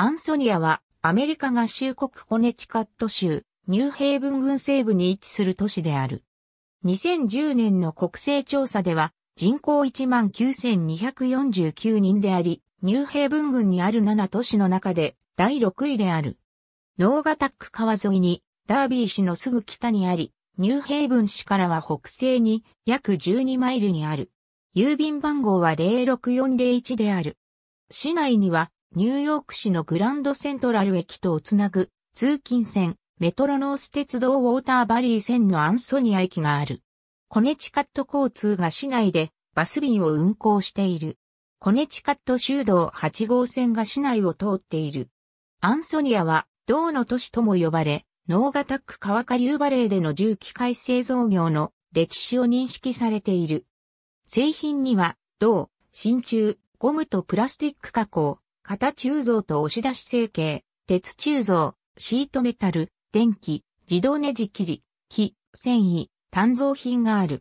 アンソニアはアメリカ合衆国コネチカット州、ニューヘイブン郡西部に位置する都市である。2010年の国勢調査では人口19,249人であり、ニューヘイブン郡にある7都市の中で第6位である。ノーガタック川沿いにダービー市のすぐ北にあり、ニューヘイブン市からは北西に約12マイルにある。郵便番号は06401である。市内にはニューヨーク市のグランドセントラル駅とをつなぐ通勤線、メトロノース鉄道ウォーターバリー線のアンソニア駅がある。コネチカット交通が市内でバス便を運行している。コネチカット州道8号線が市内を通っている。アンソニアは、銅の都市とも呼ばれ、ノーガタック川下流バレーでの重機械製造業の歴史を認識されている。製品には、銅、真鍮、ゴムとプラスティック加工、型鋳造と押し出し成形、鉄鋳造、シートメタル、電気、自動ネジ切り、木、繊維、炭造品がある。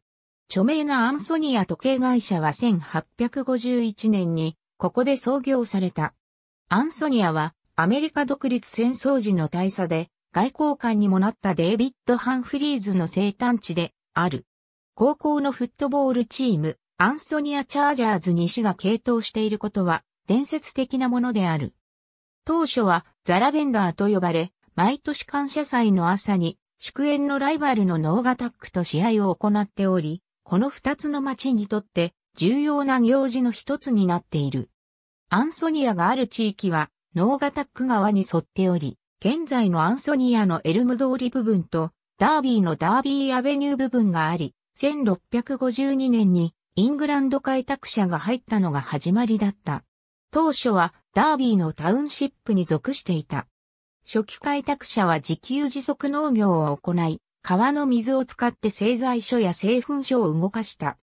著名なアンソニア時計会社は1851年に、ここで創業された。アンソニアは、アメリカ独立戦争時の大佐で、外交官にもなったデイビッド・ハンフリーズの生誕地で、ある。高校のフットボールチーム、アンソニア・チャージャーズに死が傾倒していることは、伝説的なものである。当初はザラベンダーと呼ばれ、毎年感謝祭の朝に祝宴のライバルのノーガタックと試合を行っており、この二つの町にとって重要な行事の一つになっている。アンソニアがある地域はノーガタック川に沿っており、現在のアンソニアのエルム通り部分とダービーのダービーアベニュー部分があり、1652年にイングランド開拓者が入ったのが始まりだった。当初はダービーのタウンシップに属していた。初期開拓者は自給自足農業を行い、川の水を使って製材所や製粉所を動かした。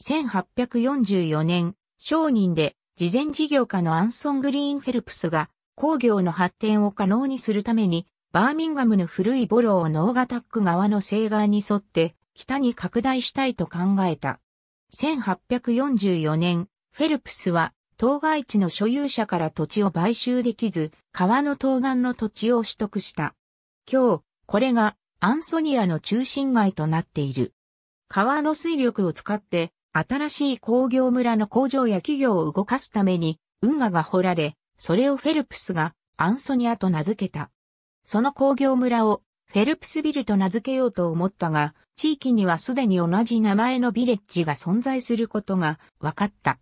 1844年、商人で事前事業家のアンソン・グリーン・フェルプスが工業の発展を可能にするために、バーミンガムの古いボロをノーガタック側の西岸に沿って北に拡大したいと考えた。1844年、フェルプスは当該地の所有者から土地を買収できず、川の東岸の土地を取得した。今日、これがアンソニアの中心街となっている。川の水力を使って、新しい工業村の工場や企業を動かすために、運河が掘られ、それをフェルプスがアンソニアと名付けた。その工業村をフェルプスビルと名付けようと思ったが、地域にはすでに同じ名前のビレッジが存在することが分かった。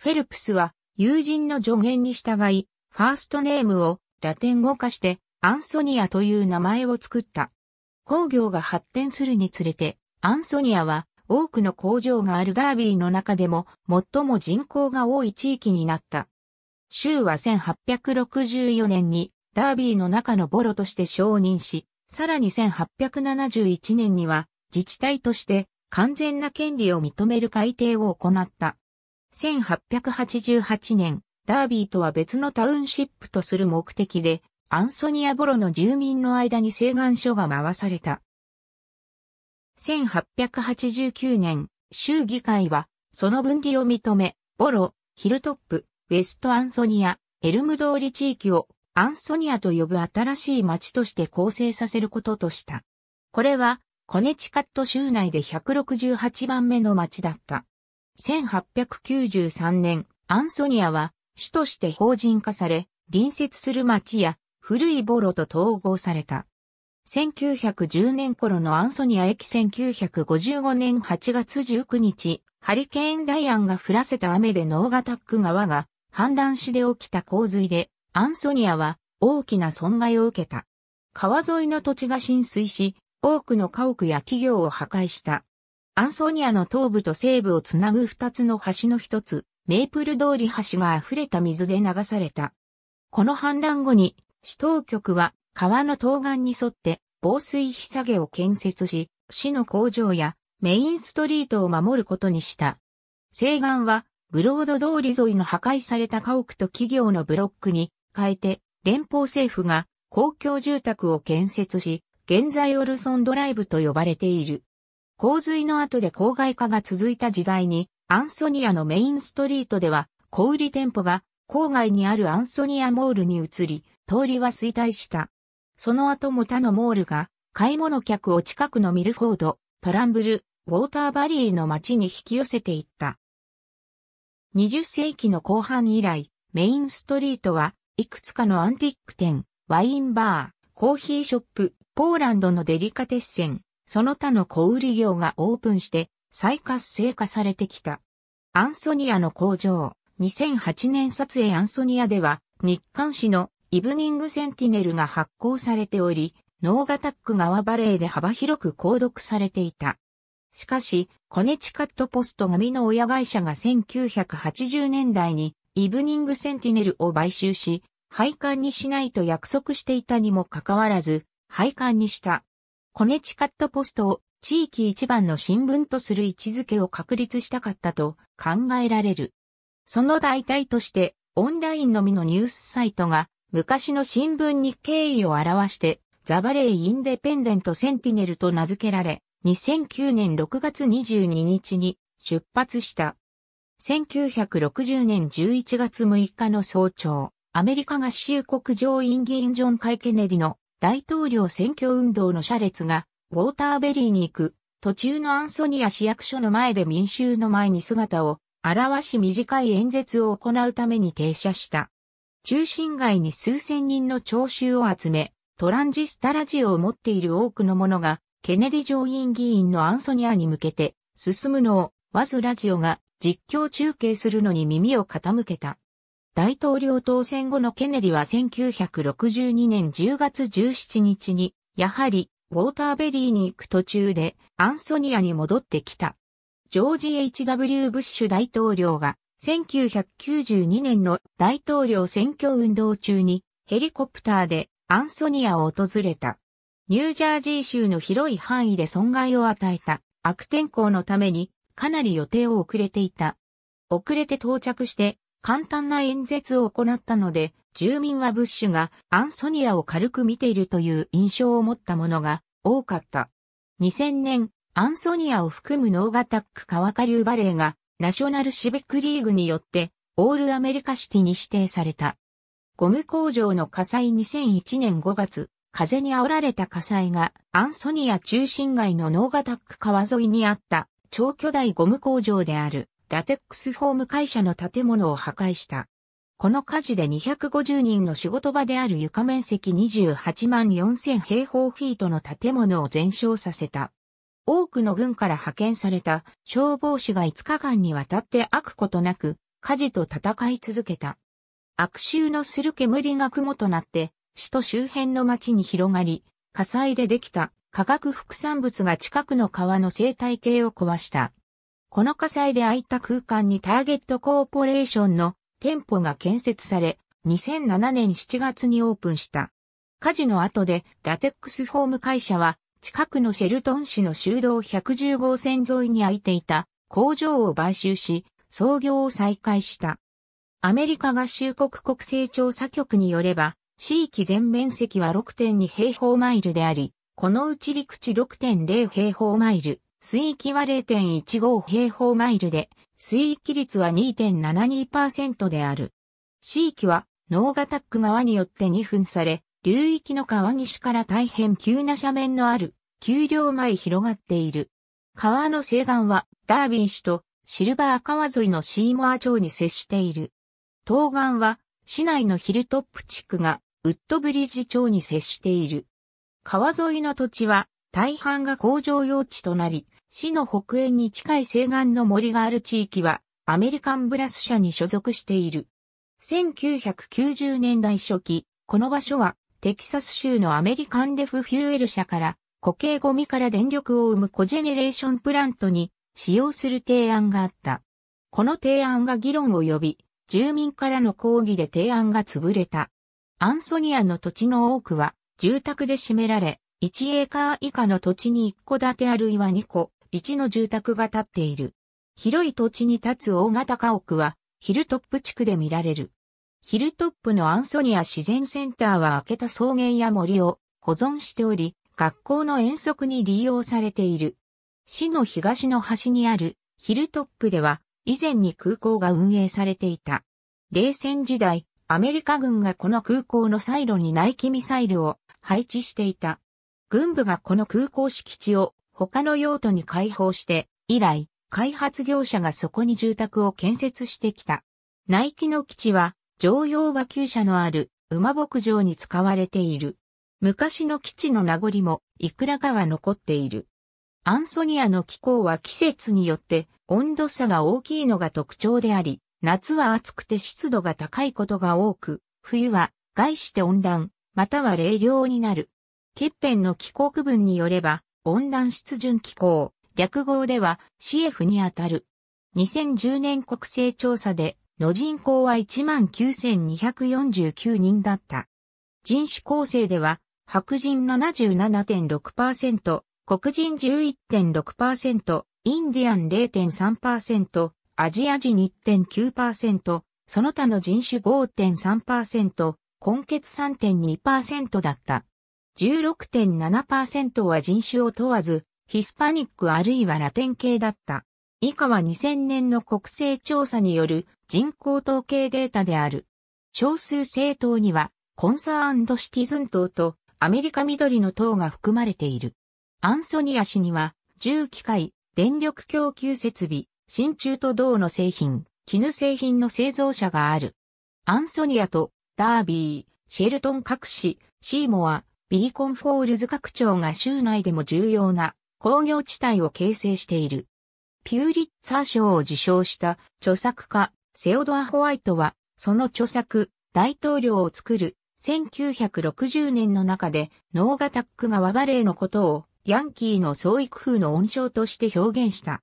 フェルプスは友人の助言に従い、ファーストネームをラテン語化してアンソニアという名前を作った。工業が発展するにつれて、アンソニアは多くの工場があるダービーの中でも最も人口が多い地域になった。州は1864年にダービーの中のボロとして承認し、さらに1871年には自治体として完全な権利を認める改定を行った。1888年、ダービーとは別のタウンシップとする目的で、アンソニア・ボロの住民の間に請願書が回された。1889年、州議会は、その分離を認め、ボロ、ヒルトップ、ウェストアンソニア、エルム通り地域をアンソニアと呼ぶ新しい町として構成させることとした。これは、コネチカット州内で168番目の町だった。1893年、アンソニアは、市として法人化され、隣接する町や古いボロと統合された。1910年頃のアンソニア駅1955年8月19日、ハリケーンダイアンが降らせた雨でノーガタック川が氾濫しで起きた洪水で、アンソニアは大きな損害を受けた。川沿いの土地が浸水し、多くの家屋や企業を破壊した。アンソニアの東部と西部をつなぐ二つの橋の一つ、メープル通り橋が溢れた水で流された。この氾濫後に、市当局は川の東岸に沿って防水日下げを建設し、市の工場やメインストリートを守ることにした。西岸はブロード通り沿いの破壊された家屋と企業のブロックに変えて、連邦政府が公共住宅を建設し、現在オルソンドライブと呼ばれている。洪水の後で郊外化が続いた時代に、アンソニアのメインストリートでは、小売店舗が郊外にあるアンソニアモールに移り、通りは衰退した。その後も他のモールが、買い物客を近くのミルフォード、トランブル、ウォーターバリーの街に引き寄せていった。20世紀の後半以来、メインストリートは、いくつかのアンティック店、ワインバー、コーヒーショップ、ポーランドのデリカテッセン、その他の小売業がオープンして再活性化されてきた。アンソニアの工場、2008年撮影アンソニアでは、日刊誌のイブニングセンティネルが発行されており、ノーガタック側バレーで幅広く購読されていた。しかし、コネチカットポスト紙の親会社が1980年代にイブニングセンティネルを買収し、廃刊にしないと約束していたにもかかわらず、廃刊にした。コネチカットポストを地域一番の新聞とする位置づけを確立したかったと考えられる。その代替としてオンラインのみのニュースサイトが昔の新聞に敬意を表してザバレーインデペンデントセンティネルと名付けられ2009年6月22日に出発した。1960年11月6日の早朝、アメリカ合衆国上院議員ジョン・カイ・ケネディの大統領選挙運動の車列が、ウォーターベリーに行く、途中のアンソニア市役所の前で民衆の前に姿を現し短い演説を行うために停車した。中心街に数千人の聴衆を集め、トランジスタラジオを持っている多くの者が、ケネディ上院議員のアンソニアに向けて進むのを、わずラジオが実況中継するのに耳を傾けた。大統領当選後のケネディは1962年10月17日に、やはり、ウォーターベリーに行く途中で、アンソニアに戻ってきた。ジョージ・ H.W. ブッシュ大統領が、1992年の大統領選挙運動中に、ヘリコプターでアンソニアを訪れた。ニュージャージー州の広い範囲で損害を与えた悪天候のためにかなり予定を遅れていた。遅れて到着して簡単な演説を行ったので、住民はブッシュがアンソニアを軽く見ているという印象を持ったものが多かった。2000年、アンソニアを含むノーガタック川下流バレーがナショナルシビックリーグによってオールアメリカシティに指定された。ゴム工場の火災2001年5月、風に煽られた火災がアンソニア中心街のノーガタック川沿いにあった超巨大ゴム工場である。ラテックスフォーム会社の建物を破壊した。この火事で250人の仕事場である床面積28万4000平方フィートの建物を全焼させた。多くの軍から派遣された消防士が5日間にわたって飽くことなく火事と戦い続けた。悪臭のする煙が雲となって首都周辺の町に広がり、火災でできた化学副産物が近くの川の生態系を壊した。この火災で空いた空間にターゲットコーポレーションの店舗が建設され、2007年7月にオープンした。火事の後でラテックスフォーム会社は近くのシェルトン市の修道110号線沿いに空いていた工場を買収し、創業を再開した。アメリカ合衆国国勢調査局によれば、地域全面積は6.2平方マイルであり、このうち陸地6.0平方マイル、水域は0.15平方マイルで、水域率は2.72%である。地域は、ノーガタック川によって2分され、流域の川岸から大変急な斜面のある、丘陵前広がっている。川の西岸は、ダービー市とシルバー川沿いのシーモア町に接している。東岸は、市内のヒルトップ地区が、ウッドブリッジ町に接している。川沿いの土地は、大半が工場用地となり、市の北縁に近い西岸の森がある地域は、アメリカンブラス社に所属している。1990年代初期、この場所は、テキサス州のアメリカンレフフューエル社から、固形ゴミから電力を生むコジェネレーションプラントに使用する提案があった。この提案が議論を呼び、住民からの抗議で提案が潰れた。アンソニアの土地の多くは住宅で占められ、1エーカー以下の土地に1戸建てあるいは2戸、1の住宅が建っている。広い土地に建つ大型家屋は、ヒルトップ地区で見られる。ヒルトップのアンソニア自然センターは開けた草原や森を保存しており、学校の遠足に利用されている。市の東の端にあるヒルトップでは、以前に空港が運営されていた。冷戦時代、アメリカ軍がこの空港のサイロに内キミサイルを配置していた。軍部がこの空港敷地を他の用途に開放して、以来、開発業者がそこに住宅を建設してきた。内気の基地は、常用馬厩舎のある馬牧場に使われている。昔の基地の名残もいくらかは残っている。アンソニアの気候は季節によって温度差が大きいのが特徴であり、夏は暑くて湿度が高いことが多く、冬は外して温暖、または冷涼になる。欠片の気候区分によれば、温暖湿潤気候、略号では CF にあたる。2010年国勢調査で、の人口は19,249人だった。人種構成では、白人77.6%、黒人11.6%、インディアン0.3%、アジア人1.9%、その他の人種5.3%、根血3.2%だった。16.7%は人種を問わず、ヒスパニックあるいはラテン系だった。以下は2000年の国勢調査による人口統計データである。少数政党には、コンサーシティズン党とアメリカ緑の党が含まれている。アンソニア氏には、重機械、電力供給設備、真鍮と銅の製品、絹製品の製造者がある。アンソニアと、ダービー、シェルトン各市、シーモア、ビリコンフォールズ拡張が州内でも重要な工業地帯を形成している。ピューリッツァー賞を受賞した著作家セオドア・ホワイトは、その著作、大統領を作る1960年の中で、ノーガタックが和バレーのことをヤンキーの創育風の温床として表現した。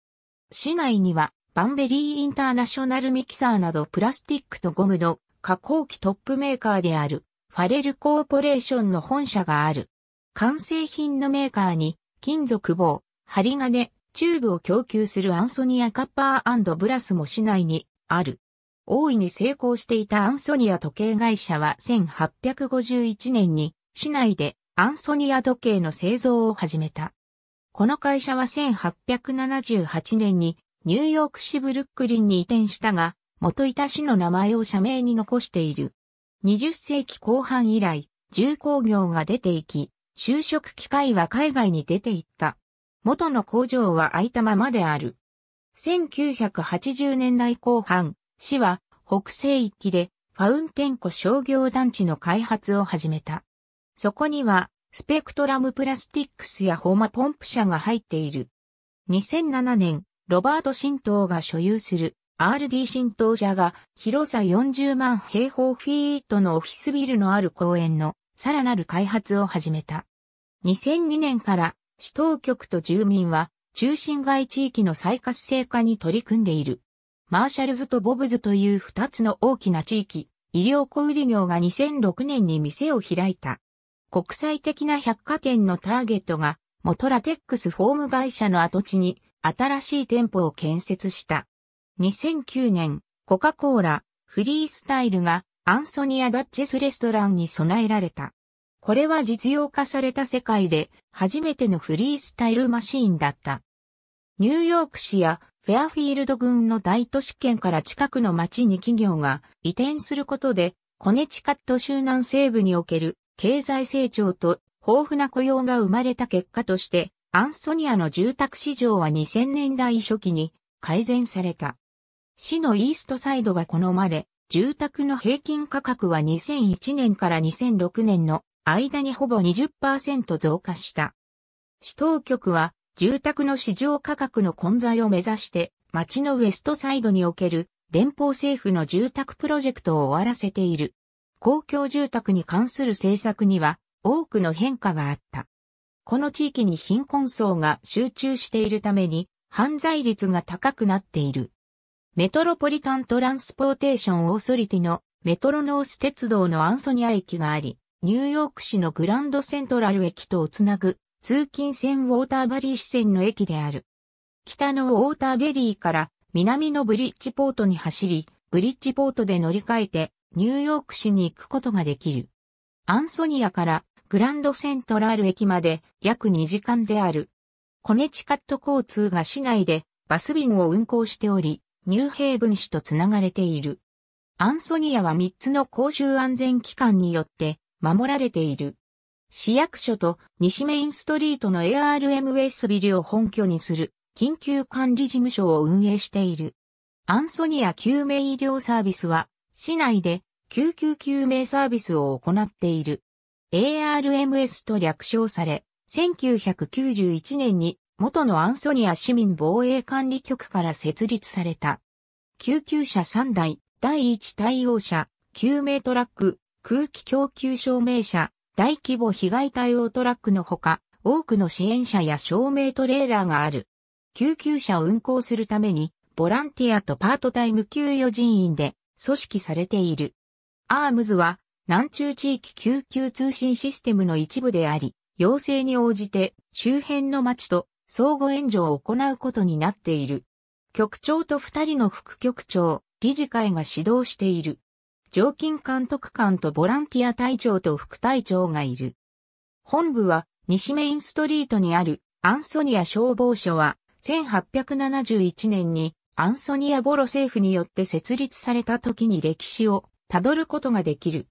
市内には、バンベリーインターナショナルミキサーなどプラスティックとゴムの加工機トップメーカーであるファレルコーポレーションの本社がある。完成品のメーカーに金属棒、針金、チューブを供給するアンソニアカッパーブラスも市内にある。大いに成功していたアンソニア時計会社は1851年に市内でアンソニア時計の製造を始めた。この会社は1878年にニューヨーク市ブルックリンに移転したが、元いた市の名前を社名に残している。20世紀後半以来、重工業が出ていき、就職機会は海外に出ていった。元の工場は空いたままである。1980年代後半、市は北西域でファウンテン湖商業団地の開発を始めた。そこにはスペクトラムプラスティックスやホーマポンプ社が入っている。2007年、ロバート・シントーが所有する RD 新東社が広さ40万平方フィートのオフィスビルのある公園のさらなる開発を始めた。2002年から市当局と住民は中心街地域の再活性化に取り組んでいる。マーシャルズとボブズという2つの大きな地域、医療小売業が2006年に店を開いた。国際的な百貨店のターゲットが元ラテックスフォーム会社の跡地に新しい店舗を建設した。2009年、コカ・コーラ、フリースタイルがアンソニア・ダッチェスレストランに備えられた。これは実用化された世界で初めてのフリースタイルマシーンだった。ニューヨーク市やフェアフィールド郡の大都市圏から近くの町に企業が移転することで、コネチカット州南西部における経済成長と豊富な雇用が生まれた結果として、アンソニアの住宅市場は2000年代初期に改善された。市のイーストサイドが好まれ、住宅の平均価格は2001年から2006年の間にほぼ20%増加した。市当局は住宅の市場価格の混在を目指して町のウエストサイドにおける連邦政府の住宅プロジェクトを終わらせている。公共住宅に関する政策には多くの変化があった。この地域に貧困層が集中しているために犯罪率が高くなっている。メトロポリタントランスポーテーションオーソリティのメトロノース鉄道のアンソニア駅があり、ニューヨーク市のグランドセントラル駅とをつなぐ通勤線ウォーターバリー支線の駅である。北のウォーターベリーから南のブリッジポートに走り、ブリッジポートで乗り換えてニューヨーク市に行くことができる。アンソニアからグランドセントラル駅まで約2時間である。コネチカット交通が市内でバス便を運行しており、ニューヘイブン市とつながれている。アンソニアは3つの公衆安全機関によって守られている。市役所と西メインストリートの ARM ウェイスビルを本拠にする緊急管理事務所を運営している。アンソニア救命医療サービスは市内で救急救命サービスを行っている。ARMS と略称され、1991年に元のアンソニア市民防衛管理局から設立された。救急車3台、第1対応車、救命トラック、空気供給証明車、大規模被害対応トラックのほか、多くの支援者や照明トレーラーがある。救急車を運行するために、ボランティアとパートタイム給与人員で組織されている。アームズは、南中地域救急通信システムの一部であり、要請に応じて周辺の町と相互援助を行うことになっている。局長と二人の副局長、理事会が指導している。常勤監督官とボランティア隊長と副隊長がいる。本部は西メインストリートにあるアンソニア消防署は1871年にアンソニアボロ政府によって設立された時に歴史をたどることができる。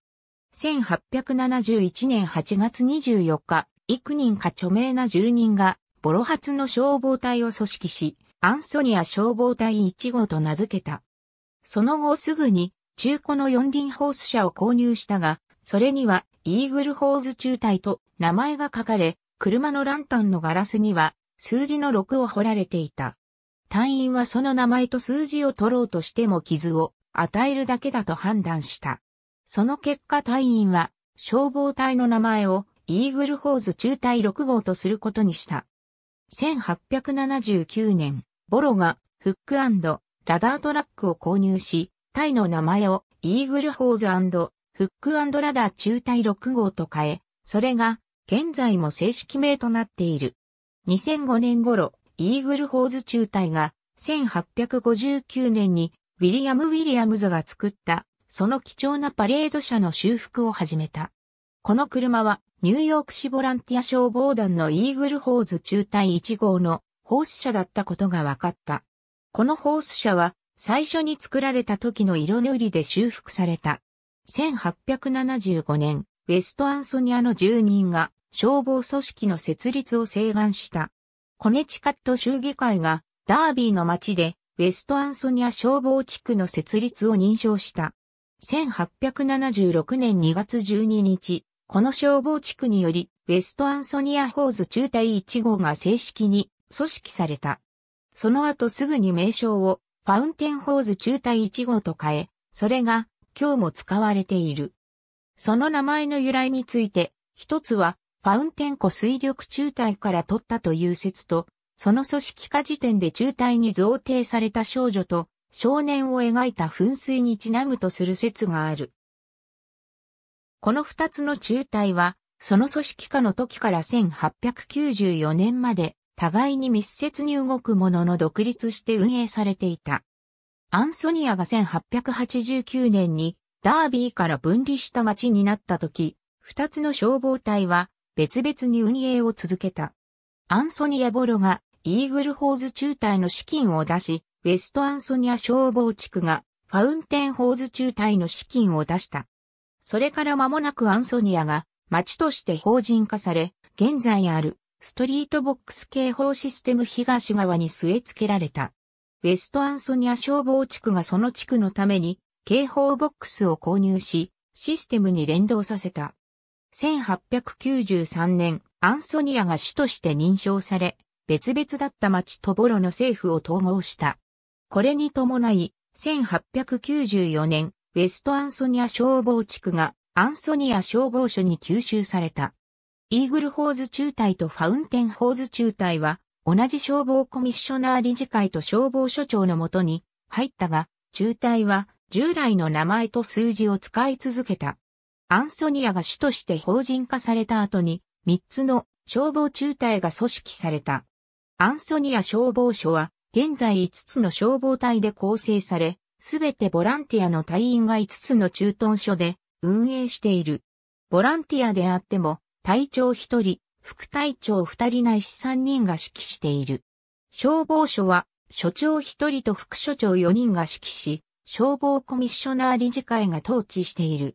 1871年8月24日、幾人か著名な住人がボロ発の消防隊を組織し、アンソニア消防隊1号と名付けた。その後すぐに中古の四輪ホース車を購入したが、それにはイーグルホーズ中隊と名前が書かれ、車のランタンのガラスには数字の6を彫られていた。隊員はその名前と数字を取ろうとしても傷を与えるだけだと判断した。その結果隊員は消防隊の名前をイーグルホーズ中隊6号とすることにした。1879年、ボロがフックラダートラックを購入し、タイの名前をイーグルホーズフックラダー中隊6号と変え、それが現在も正式名となっている。2005年頃、イーグルホーズ中隊が1859年にウィリアム・ウィリアムズが作った、その貴重なパレード車の修復を始めた。この車はニューヨーク市ボランティア消防団のイーグルホーズ中隊1号のホース車だったことが分かった。このホース車は最初に作られた時の色塗りで修復された。1875年、ウェストアンソニアの住人が消防組織の設立を請願した。コネチカット州議会がダービーの町でウェストアンソニア消防地区の設立を認証した。1876年2月12日、この消防地区により、ウェストアンソニアホーズ中隊1号が正式に組織された。その後すぐに名称をファウンテンホーズ中隊1号と変え、それが今日も使われている。その名前の由来について、一つはファウンテン湖水力中隊から取ったという説と、その組織化時点で中隊に贈呈された少女と少年を描いた噴水にちなむとする説がある。この二つの中隊は、その組織下の時から1894年まで、互いに密接に動くものの独立して運営されていた。アンソニアが1889年にダービーから分離した町になった時、二つの消防隊は別々に運営を続けた。アンソニア・ボロがイーグルホーズ中隊の資金を出し、ウェストアンソニア消防地区がファウンテンホーズ中隊の資金を出した。それから間もなくアンソニアが町として法人化され、現在あるストリートボックス警報システム東側に据え付けられた。ウェストアンソニア消防地区がその地区のために警報ボックスを購入し、システムに連動させた。1893年、アンソニアが市として認証され、別々だった町とボロの政府を統合した。これに伴い、1894年、ウェストアンソニア消防地区がアンソニア消防署に吸収された。イーグルホーズ中隊とファウンテンホーズ中隊は、同じ消防コミッショナー理事会と消防署長のもとに入ったが、中隊は従来の名前と数字を使い続けた。アンソニアが市として法人化された後に、3つの消防中隊が組織された。アンソニア消防署は、現在5つの消防隊で構成され、すべてボランティアの隊員が5つの駐屯所で運営している。ボランティアであっても、隊長1人、副隊長2人ないし3人が指揮している。消防署は、所長1人と副所長4人が指揮し、消防コミッショナー理事会が統治している。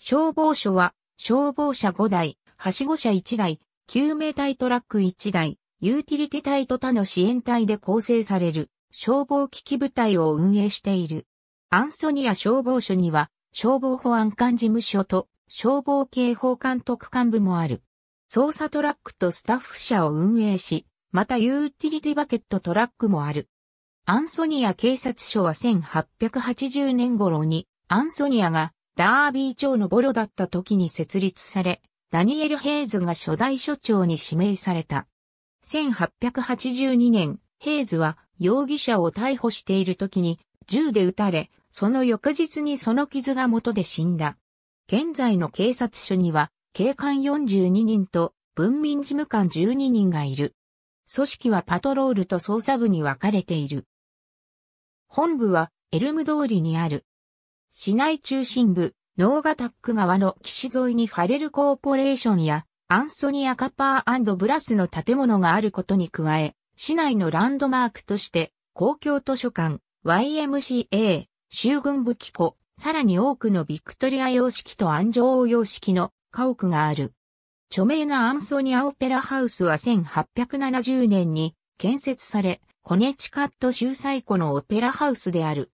消防署は、消防車5台、はしご車1台、救命隊トラック1台、ユーティリティ隊と他の支援隊で構成される。消防危機部隊を運営している。アンソニア消防署には、消防保安官事務所と消防警報監督官部もある。捜査トラックとスタッフ車を運営し、またユーティリティバケットトラックもある。アンソニア警察署は1880年頃に、アンソニアがダービー町のボロだった時に設立され、ダニエル・ヘイズが初代所長に指名された。1882年、ヘイズは容疑者を逮捕している時に銃で撃たれ、その翌日にその傷が元で死んだ。現在の警察署には警官42人と文民事務官12人がいる。組織はパトロールと捜査部に分かれている。本部はエルム通りにある。市内中心部、ノーガタック側の岸沿いにファレルコーポレーションやアンソニア・カパーブラスの建物があることに加え、市内のランドマークとして、公共図書館、YMCA、州軍武器庫、さらに多くのビクトリア様式と安城ー様式の家屋がある。著名なアンソニア・オペラハウスは1870年に建設され、コネチカット州最古のオペラハウスである。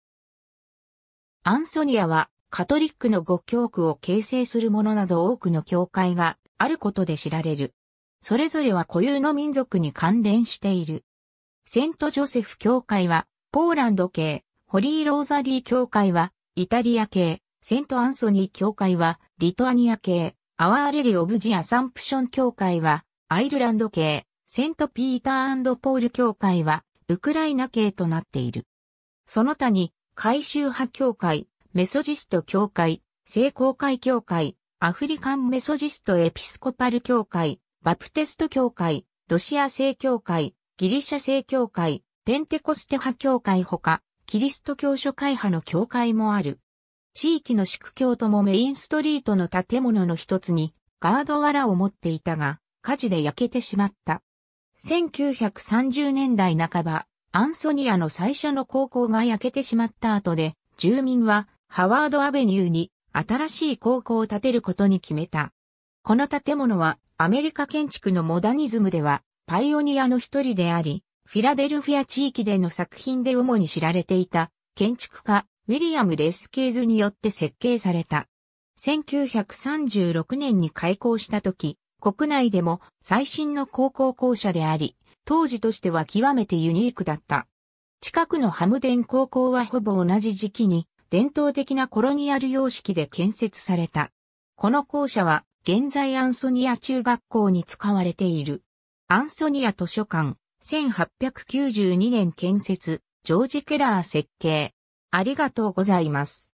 アンソニアはカトリックの五教区を形成するものなど多くの教会があることで知られる。それぞれは固有の民族に関連している。セントジョセフ教会は、ポーランド系、ホリー・ローザリー教会は、イタリア系、セント・アンソニー教会は、リトアニア系、アワーレディ・オブジ・アサンプション教会は、アイルランド系、セント・ピーターポール教会は、ウクライナ系となっている。その他に、改宗派教会、メソジスト教会、聖公会教会、アフリカンメソジストエピスコパル教会、バプテスト教会、ロシア正教会、ギリシャ正教会、ペンテコステ派教会ほか、キリスト教諸会派の教会もある。地域の宿教ともメインストリートの建物の一つにガードワラを持っていたが、火事で焼けてしまった。1930年代半ば、アンソニアの最初の高校が焼けてしまった後で、住民はハワードアベニューに新しい高校を建てることに決めた。この建物はアメリカ建築のモダニズムでは、パイオニアの一人であり、フィラデルフィア地域での作品で主に知られていた建築家ウィリアム・レスケーズによって設計された。1936年に開校した時、国内でも最新の高校校舎であり、当時としては極めてユニークだった。近くのハムデン高校はほぼ同じ時期に伝統的なコロニアル様式で建設された。この校舎は現在アンソニア中学校に使われている。アンソニア図書館、1892年建設、ジョージ・ケラー設計。ありがとうございます。